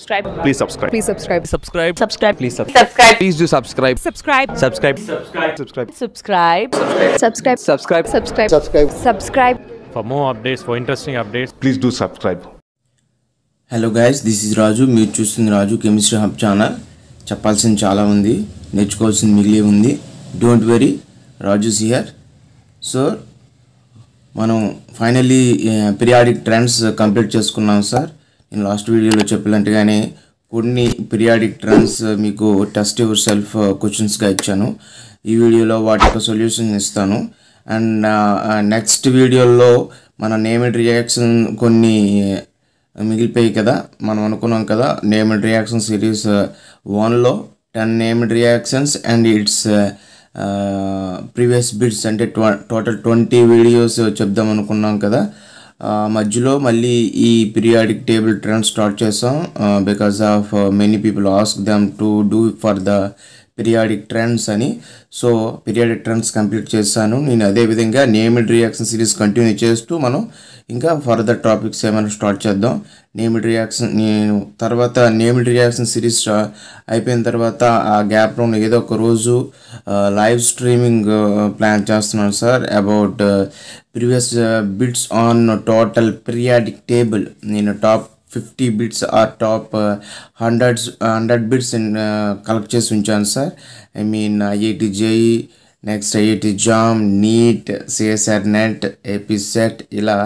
subscribe please subscribe please subscribe subscribe subscribe please subscribe please do subscribe subscribe subscribe subscribe subscribe subscribe subscribe subscribe subscribe subscribe subscribe for more updates for interesting updates please do subscribe hello guys this is Raju మీరు చూస్తుంది రాజు chemistry hub channel చెప్పాల్సింది చాలా ఉంది నేర్చుకోవాల్సింది మిగిలి ఉంది don't worry Raju sir so మనం finally periodic trends complete చేసుకున్నాం సార్ నేను లాస్ట్ వీడియోలో చెప్పినట్టుగానే కొన్ని పిరియాడిక్ ట్రన్స్ మీకు టెస్ట్ యువర్ సెల్ఫ్ క్వశ్చన్స్గా ఇచ్చాను ఈ వీడియోలో వాటి యొక్క సొల్యూషన్ ఇస్తాను అండ్ నెక్స్ట్ uh, వీడియోలో మన నేమిడ్ రియాక్షన్ కొన్ని uh, మిగిలిపోయి కదా మనం అనుకున్నాం కదా నేమిడ్ రియాక్షన్ సిరీస్ వన్లో ten named reactions and it's previous bits అంటే టోటల్ ట్వంటీ వీడియోస్ చెప్దాం అనుకున్నాం కదా మధ్యలో మళ్ళీ ఈ పీరియాడిక్ టేబుల్ ట్రెండ్ స్టార్ట్ చేసాం because of many people ask them to do for the periodic trends అని సో పిరియాడిక్ ట్రెండ్స్ కంప్లీట్ చేశాను నేను అదేవిధంగా నేమిడ్ రియాక్షన్ సిరీస్ కంటిన్యూ చేస్తూ మనం ఇంకా ఫర్దర్ టాపిక్స్ ఏమైనా స్టార్ట్ చేద్దాం నేమిడ్ రియాక్షన్ నేను తర్వాత నేమిడ్ రియాక్షన్ సిరీస్ అయిపోయిన తర్వాత ఆ గ్యాప్లో ఏదో ఒక రోజు లైవ్ స్ట్రీమింగ్ ప్లాన్ చేస్తున్నాను sir about previous bits on total periodic table నేను top fifty bits or top hundreds hundred bits collect చేసి ఉంచాను sir I mean IIT JEE next IIT JAM NEET CSIR NET APSET ఇలా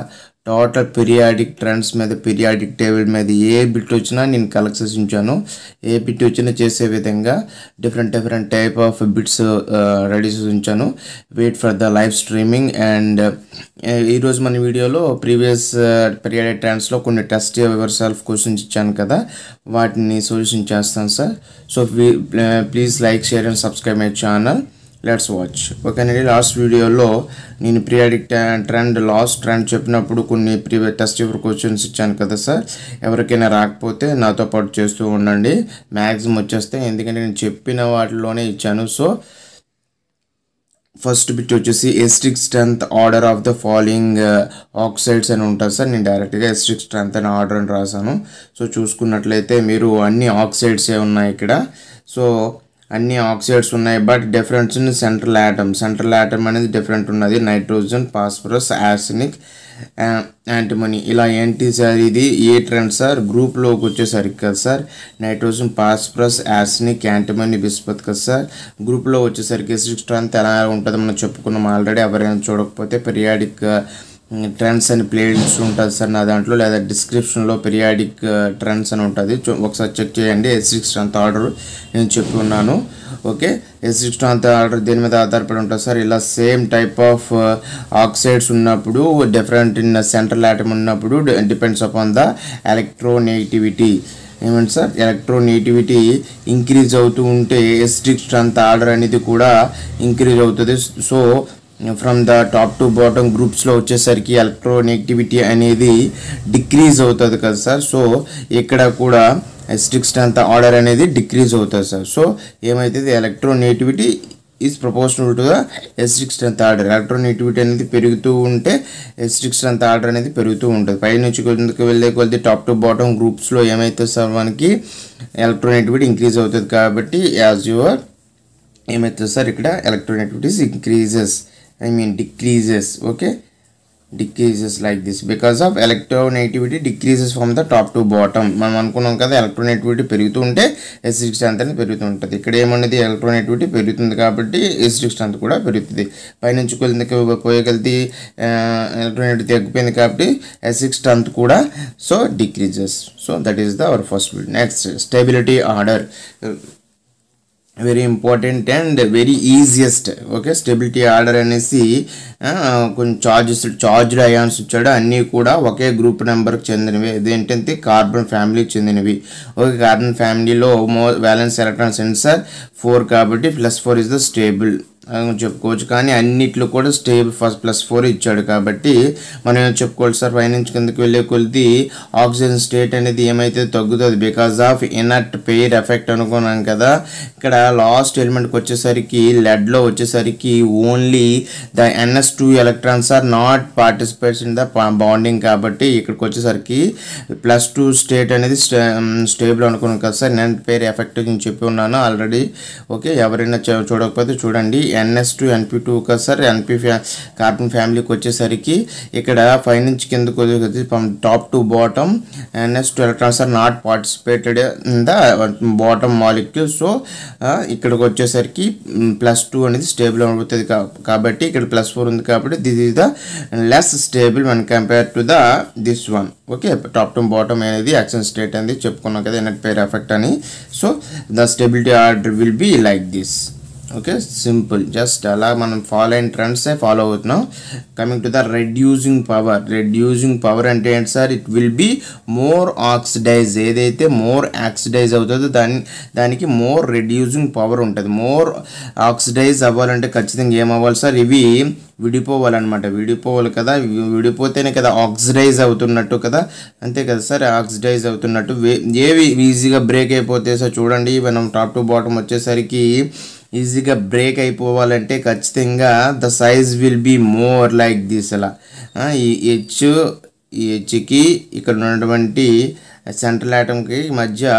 total periodic trends మీద periodic table మీద ఏ bit వచ్చినా నేను collect చేసి ఉంచాను ఏ బిట్ వచ్చినా చేసే విధంగా different different type of bits ready చేసి ఉంచాను wait for the live streaming and ఈరోజు మన వీడియోలో ప్రీవియస్ పీరియాడిక్ ట్రెండ్స్లో కొన్ని టెస్ట్ ఎవర్ సెల్ఫ్ క్వశ్చన్స్ ఇచ్చాను కదా వాటిని సొల్యూషన్ చేస్తాను sir so please like share and subscribe my channel let's watch ఓకేనండి లాస్ట్ వీడియోలో నేను పీరియాడిక్ ట్రెండ్ లాస్ట్ ట్రెండ్ చెప్పినప్పుడు కొన్ని ప్రీవియ టెస్ట్ పేపర్ క్వశ్చన్స్ ఇచ్చాను కదా సార్ ఎవరికైనా రాకపోతే నాతో పాటు చేస్తూ ఉండండి మ్యాక్సిమం వచ్చేస్తే ఎందుకంటే నేను చెప్పిన వాటిలోనే ఇచ్చాను సో ఫస్ట్ బిట్ వచ్చేసి acidic strength order of the following oxides అని ఉంటుంది సార్ నేను డైరెక్ట్గా ఎస్ట్రిక్ స్ట్రెంత్ అని ఆర్డర్ అని రాశాను సో చూసుకున్నట్లయితే మీరు అన్ని ఆక్సైడ్సే ఉన్నాయి ఇక్కడ సో అన్ని ఆక్సైడ్స్ ఉన్నాయి but difference in central atom central atom అనేది డిఫరెంట్ ఉన్నది నైట్రోజన్ ఫాస్ఫరస్ యాసినిక్ యాంటిమనీ ఇలా ఏంటి సార్ ఇది ఏ ట్రెండ్ సార్ గ్రూప్లోకి వచ్చేసరికి కదా sir nitrogen phosphorus arsenic antimony bismuth కదా సార్ గ్రూప్లో వచ్చేసరికి సిక్స్ స్ట్రెంత్ ఎలా ఉంటుంది మనం చెప్పుకున్నాం ఆల్రెడీ ఎవరైనా చూడకపోతే పీరియాడిక్ ట్రెండ్స్ అని ప్లేలిస్ట్ ఉంటుంది సార్ నా దాంట్లో లేదా డిస్క్రిప్షన్లో పీరియాడిక్ ట్రెండ్స్ అని ఉంటుంది ఒకసారి చెక్ చేయండి ఎస్ సిక్స్ అంత ఆర్డర్ నేను చెప్పి ఉన్నాను ఓకే ఎస్ సిక్స్ అంత ఆర్డర్ దీని మీద ఆధారపడి ఉంటుంది సార్ ఇలా సేమ్ టైప్ ఆఫ్ ఆక్సైడ్స్ ఉన్నప్పుడు డిఫరెంట్ ఇన్ సెంట్రల్ ఆటమ్ ఉన్నప్పుడు డిపెండ్స్ అపాన్ ద ఎలక్ట్రోనేటివిటీ ఏమంట సార్ ఎలక్ట్రోనేటివిటీ ఇంక్రీజ్ అవుతూ ఉంటే ఎస్ట్రిక్ట్ అంత ఆర్డర్ అనేది కూడా ఇంక్రీజ్ అవుతుంది so from the top to bottom గ్రూప్స్లో వచ్చేసరికి ఎలక్ట్రోనెగటివిటీ అనేది డిక్రీజ్ అవుతుంది కదా సార్ సో ఇక్కడ కూడా స్ట్రిక్స్ అంత ఆర్డర్ అనేది డిక్రీజ్ అవుతుంది సార్ సో ఏమవుతుంది electronegativity is proportional to the acidic అంత ఆర్డర్ ఎలక్ట్రోనేటివిటీ అనేది పెరుగుతూ ఉంటే ఎస్ట్రిక్స్ అంత ఆర్డర్ అనేది పెరుగుతూ ఉంటుంది పై నుంచి కిందకి వెళ్ళే కొద్ది టాప్ టు బాటమ్ గ్రూప్స్లో ఏమైతే సార్ మనకి ఎలక్ట్రోనేటివిటీ ఇంక్రీజ్ అవుతుంది కాబట్టి యాజ్ యువర్ ఏమైతుంది సార్ ఇక్కడ electronegativities increases I mean decreases okay decreases like this because of electronegativity decreases from the top to bottom మనం అనుకున్నాం కదా ఎలక్ట్రోనెటివిటీ పెరుగుతుంటే ఉంటే ఎసిడిక్ స్ట్రెంత్ అనేది పెరుగుతూ ఉంటుంది ఇక్కడ ఏమన్నది ఎలక్ట్రోనెటివిటీ పెరుగుతుంది కాబట్టి ఎసిడిక్ స్ట్రెంత్ కూడా పెరుగుతుంది పైనుంచి కొలిందకి పోయగలిది ఎలక్ట్రోనెటివిటీ తగ్గిపోయింది కాబట్టి ఎసిడిక్ స్ట్రెంత్ కూడా so decreases so that is the our first next stability order very important and very easiest okay stability order అనేసి కొంచెం చార్జెస్ చార్జ్డ్ అయాన్స్ వచ్చాడు అన్నీ కూడా ఒకే గ్రూప్ నెంబర్కి చెందినవి ఇదేంటంటే కార్బన్ ఫ్యామిలీకి చెందినవి ఓకే కార్బన్ ఫ్యామిలీలో మో వ్యాలెన్స్ ఎలక్ట్రాన్ సెన్సార్ ఫోర్ కాబట్టి plus four is the stable చెప్పుకోవచ్చు కానీ అన్నిట్లో కూడా స్టేబుల్ ఫస్ట్ ప్లస్ ఫోర్ ఇచ్చాడు కాబట్టి మనం చెప్పుకోవచ్చు సార్ నుంచి కిందకి వెళ్ళే కొలిది ఆక్సిజన్ స్టేట్ అనేది ఏమైతే తగ్గుతుంది because of inert pair effect అనుకున్నాం కదా ఇక్కడ లాస్ట్ ఎలిమెంట్కి వచ్చేసరికి లెడ్లో వచ్చేసరికి only the NS two electrons are not participates in the bonding కాబట్టి ఇక్కడికి వచ్చేసరికి ప్లస్ టూ స్టేట్ అనేది స్టేబుల్ um, అనుకున్నాం కదా సార్ ఇనర్ట్ పెయిర్ ఎఫెక్ట్ నేను చెప్పి ఉన్నాను ఆల్రెడీ ఓకే ఎవరైనా చూడకపోతే చూడండి ఎన్ఎస్ టూ ఎన్పి టూ కదా సార్ ఎన్పి ఫ్యా కార్బన్ ఫ్యామిలీకి వచ్చేసరికి ఇక్కడ ఫైవ్ నుంచి కిందకు top to bottom NS two electrons are not participated in the bottom molecule so ఇక్కడికి వచ్చేసరికి ప్లస్ mm, టూ అనేది స్టేబుల్ అవుతుంది కాబట్టి ఇక్కడ ప్లస్ ఫోర్ ఉంది కాబట్టి this is the less stable one compare to the this one okay top to bottom అనేది oxidation state అనేది చెప్పుకున్నాం కదా ఎనట్ పేర్ ఎఫెక్ట్ అని so the stability order will be like this okay simple just అలా మనం follow అయిన ట్రెండ్సే follow అవుతున్నాం coming to the reducing power reducing power అంటే ఏంటి sir it will be more oxidize ఏదైతే మోర్ ఆక్సిడైజ్ అవుతుందో దాని దానికి మోర్ రెడ్యూసింగ్ పవర్ ఉంటుంది మోర్ ఆక్సిడైజ్ అవ్వాలంటే ఖచ్చితంగా ఏమవ్వాలి సార్ ఇవి విడిపోవాలన్నమాట విడిపోవాలి కదా విడిపోతేనే కదా ఆక్సిడైజ్ అవుతున్నట్టు కదా అంతే కదా సార్ ఆక్సిడైజ్ అవుతున్నట్టు ఏవి ఈజీగా బ్రేక్ అయిపోతే సార్ చూడండి మనం టాప్ టు బాటమ్ వచ్చేసరికి ఈజీగా బ్రేక్ అయిపోవాలంటే ఖచ్చితంగా the size will be more like this అలా ఈ హెచ్ ఈ హెచ్కి ఇక్కడ ఉన్నటువంటి సెంట్రల్ ఐటమ్కి మధ్య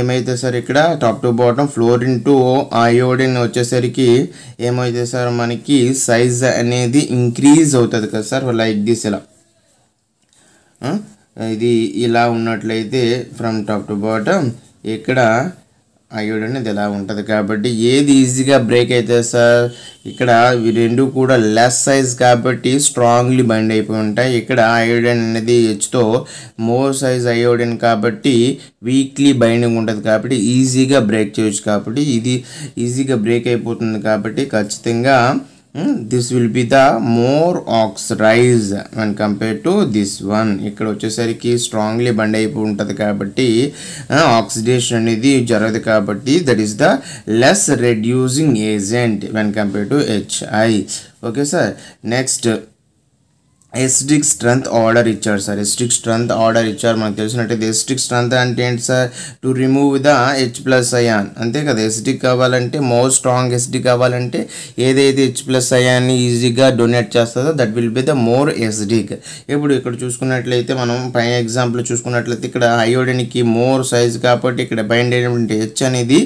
ఏమైతే సార్ ఇక్కడ top to bottom fluorine to iodine వచ్చేసరికి ఏమైతే సార్ మనకి సైజ్ అనేది ఇంక్రీజ్ అవుతుంది కదా సార్ లైక్ దిస్ ఇలా ఇది ఇలా ఉన్నట్లయితే ఫ్రమ్ టాప్ టు బాటమ్ ఇక్కడ అయ్యాడు ఇది ఇలా ఉంటుంది కాబట్టి ఏది ఈజీగా బ్రేక్ అయితే సార్ ఇక్కడ ఇవి రెండు కూడా లెస్ సైజ్ కాబట్టి స్ట్రాంగ్లీ బైండ్ అయిపోయి ఉంటాయి ఇక్కడ అయోడన్ అనేది హెచ్తో మోర్ సైజ్ అయోడిన్ కాబట్టి వీక్లీ బైండింగ్ ఉంటుంది కాబట్టి ఈజీగా బ్రేక్ చేయొచ్చు కాబట్టి ఇది ఈజీగా బ్రేక్ అయిపోతుంది కాబట్టి ఖచ్చితంగా this will be the more oxidise and compare to this one ఇక్కడ వచ్చేసరికి స్ట్రాంగ్లీ బండ్ అయిపోయి ఉంటుంది కాబట్టి ఆక్సిడేషన్ అనేది జరగదు కాబట్టి that is the less reducing agent when compare to HI okay sir next acidic strength order ఇచ్చాడు సార్ ఎస్ట్రిక్ స్ట్రెంత్ ఆర్డర్ ఇచ్చారు మనకు తెలిసినట్టయితే ఎస్టిక్ స్ట్రెంత్ అంటే ఏంటి sir to remove the H plus ion అంతే కదా ఎస్టిక్ కావాలంటే మోర్ స్ట్రాంగ్ ఎస్డి కావాలంటే ఏదైతే హెచ్ ప్లస్ అయాన్ని ఈజీగా డొనేట్ చేస్తుందో that will be the more acidic ఇప్పుడు ఇక్కడ చూసుకున్నట్లయితే మనం పైన ఎగ్జాంపుల్ చూసుకున్నట్లయితే ఇక్కడ అయోడిన్కి మోర్ సైజ్ కాబట్టి ఇక్కడ బైండ్ అయినటువంటి హెచ్ అనేది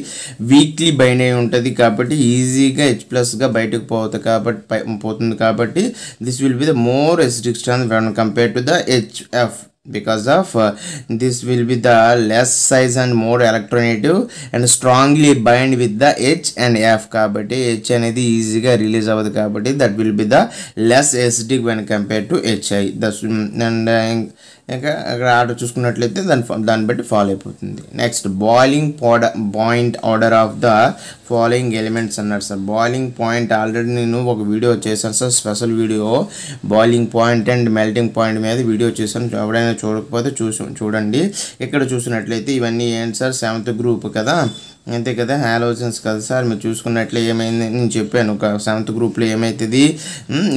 వీక్లీ బైండ్ అయి ఉంటుంది కాబట్టి ఈజీగా హెచ్ ప్లస్గా బయటకు పోతుంది కాబట్టి పోతుంది కాబట్టి this will be the more acidic strength when compared to the HF because of uh, this will be the less size and more electronegative and strongly bind with the H and F carbon H and the easy release of the carbon that will be the less acidic when compared to HI Thus mm, and uh, ఇక అక్కడ order చూసుకున్నట్లయితే దాని దాన్ని బట్టి follow అయిపోతుంది next boiling powder point order of the following elements అన్నారు sir boiling point already నేను ఒక వీడియో చేశాను sir special video boiling point and melting point మీద వీడియో చేశాను ఎవడైనా చూడకపోతే చూసి చూడండి ఇక్కడ చూసినట్లయితే ఇవన్నీ ఏంటి సార్ సెవెంత్ గ్రూప్ కదా అంతే కదా హాలోజన్స్ కదా సార్ మీరు చూసుకున్నట్లే ఏమైంది నేను చెప్పాను ఒక సెవెంత్ గ్రూప్లో ఏమవుతుంది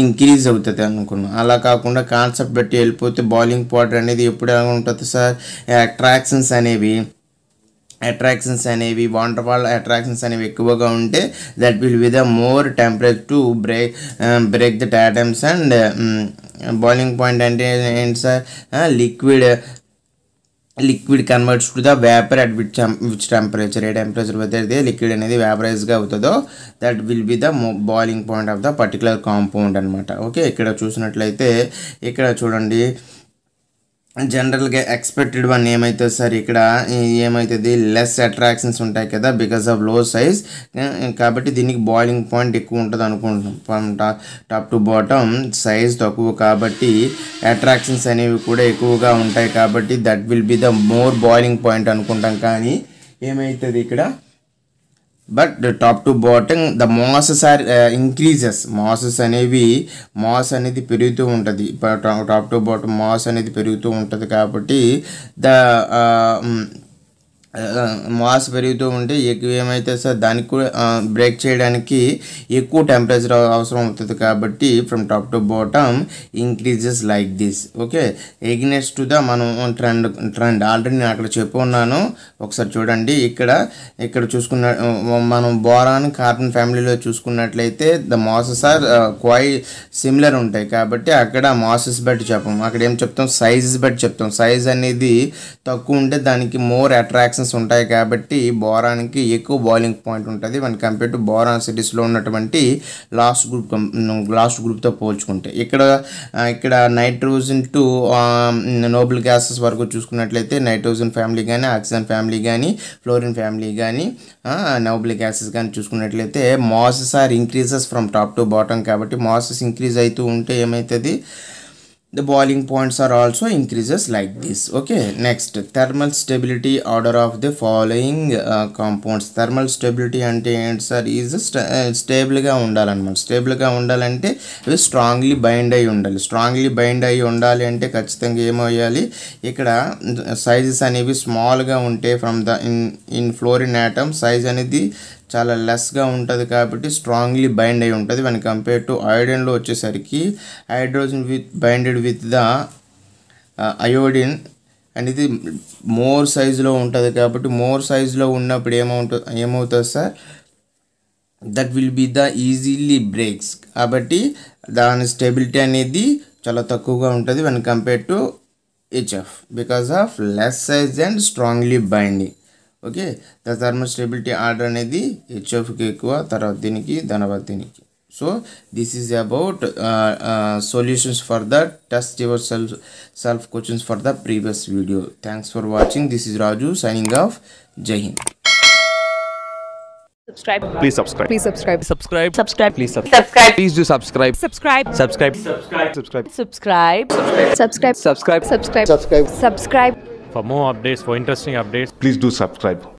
ఇంక్రీజ్ అవుతుంది అనుకున్నాను అలా కాకుండా కాన్సెప్ట్ బట్టి వెళ్ళిపోతే బౌలింగ్ పౌడర్ అనేది ఎప్పుడు ఎలా ఉంటుంది సార్ అట్రాక్షన్స్ అనేవి అట్రాక్షన్స్ అనేవి వాంటర్ ఫాల్ అట్రాక్షన్స్ అనేవి ఎక్కువగా ఉంటే that will with more temperature to break break the atoms and boiling point అంటే ఏంటి sir liquid liquid converts to the vapour at which which temperature ఏ టెంపరేచర్ వద్ద అయితే లిక్విడ్ అనేది వేపరైజ్గా అవుతుందో that will be the boiling point of the particular compound అనమాట okay ఇక్కడ చూసినట్లయితే ఇక్కడ చూడండి జనరల్గా ఎక్స్పెక్టెడ్ వన్ ఏమైతే సార్ ఇక్కడ ఏమవుతుంది లెస్ అట్రాక్షన్స్ ఉంటాయి కదా బికాస్ ఆఫ్ లో సైజ్ కాబట్టి దీనికి బాయిలింగ్ పాయింట్ ఎక్కువ ఉంటుంది అనుకుంటున్నాం టాప్ టు బాటమ్ సైజ్ తక్కువ కాబట్టి అట్రాక్షన్స్ అనేవి కూడా ఎక్కువగా ఉంటాయి కాబట్టి that will be the more boiling point అనుకుంటాం కానీ ఏమవుతుంది ఇక్కడ but top to bottom the masses are increases masses అనేవి మాస్ అనేది పెరుగుతూ ఉంటుంది టాప్ టు బాటమ్ మాస్ అనేది పెరుగుతూ ఉంటుంది కాబట్టి ద మాస్ పెరుగుతూ ఉంటే ఎక్కువ ఏమైతే సార్ దానికి కూడా బ్రేక్ చేయడానికి ఎక్కువ టెంపరేచర్ అవసరం అవుతుంది కాబట్టి from top to bottom increases like this okay ఎగ్నెస్ టు ద మనం ట్రెండ్ ట్రెండ్ ఆల్రెడీ నేను అక్కడ ఉన్నాను ఒకసారి చూడండి ఇక్కడ ఇక్కడ చూసుకున్న మనం బోరాన్ కార్టన్ ఫ్యామిలీలో చూసుకున్నట్లయితే the masses are quite similar ఉంటాయి కాబట్టి అక్కడ మాసెస్ బట్టి చెప్పం అక్కడ ఏం చెప్తాం సైజెస్ బట్టి చెప్తాం సైజ్ అనేది తక్కువ ఉంటే దానికి మోర్ అట్రాక్షన్ ఆప్షన్స్ ఉంటాయి కాబట్టి బోరాన్కి ఎక్కువ బౌలింగ్ పాయింట్ ఉంటుంది వన్ కంపేర్ టు బోరాన్ సిటీస్లో ఉన్నటువంటి లాస్ట్ గ్రూప్ లాస్ట్ గ్రూప్తో పోల్చుకుంటే ఇక్కడ ఇక్కడ నైట్రోజన్ టు నోబుల్ గ్యాసెస్ వరకు చూసుకున్నట్లయితే నైట్రోజన్ ఫ్యామిలీ కానీ ఆక్సిజన్ ఫ్యామిలీ కానీ ఫ్లోరిన్ ఫ్యామిలీ కానీ నోబుల్ గ్యాసెస్ కానీ చూసుకున్నట్లయితే masses are increases from top to bottom కాబట్టి మాసెస్ ఇంక్రీజ్ అవుతూ ఉంటే ఏమవుతుంది the boiling points are also increases like this okay next thermal stability order of the following uh, compounds thermal stability ante answer is st uh, అంటే ఏంటి sir is స్టేబుల్గా ఉండాలన్నమాట స్టేబుల్గా strongly bind strongly undali strongly bind strongly undali ante kachithanga em ఖచ్చితంగా ikkada sizes anevi small ga unte from the in, in fluorine atom size anedi చాలా లెస్గా ఉంటుంది కాబట్టి strongly bind అయి ఉంటుంది వన్ కంపేర్ టు అయోడిన్లో వచ్చేసరికి hydrogen with binded with the iodine and ఇది more సైజులో ఉంటుంది కాబట్టి మోర్ సైజులో ఉన్నప్పుడు ఏమవుతుంది ఏమవుతుంది sir that will be the easily breaks కాబట్టి దాని స్టెబిలిటీ అనేది చాలా తక్కువగా ఉంటుంది one compare to HF because of less size and strongly binding okay the thermal stability order అనేది హెచ్ఎఫ్కి तरह दी దీనికి दी so so this is about solutions for the test your question for the for video thanks for watching for watching this is Raju signing off Subscribe. Please subscribe. Please subscribe. Subscribe. Subscribe. Please subscribe. Please do subscribe. Subscribe. Subscribe. Subscribe. Subscribe. Subscribe. Subscribe. Subscribe. Subscribe. Subscribe. Subscribe. Subscribe. For more updates, for interesting updates, please do subscribe.